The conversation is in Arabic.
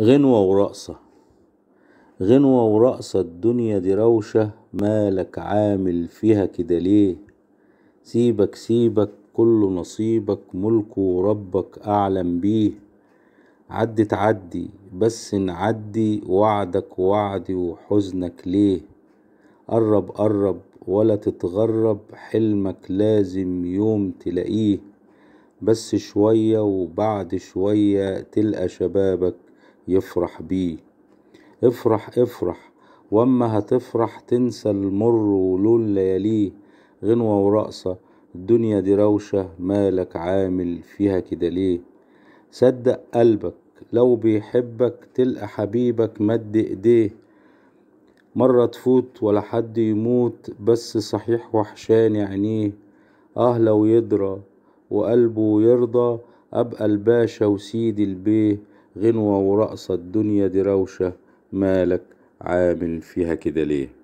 غنوة ورقصة غنوة ورقصة الدنيا دي روشة مالك عامل فيها كده ليه سيبك سيبك كله نصيبك ملكه وربك أعلم بيه عدي تعدي بس نعدي وعدك وعدي وحزنك ليه قرب قرب ولا تتغرب حلمك لازم يوم تلاقيه بس شوية وبعد شوية تلقى شبابك يفرح بيه افرح افرح واما هتفرح تنسى المر ولول لياليه غنوة ورقصة الدنيا دي روشة مالك عامل فيها كده ليه صدق قلبك لو بيحبك تلقى حبيبك مد ايديه مرة تفوت ولا حد يموت بس صحيح وحشان عينيه اه لو يدرى وقلبه يرضى ابقى الباشا وسيد البيه غنوة ورقصة الدنيا دي روشة مالك عامل فيها كده ليه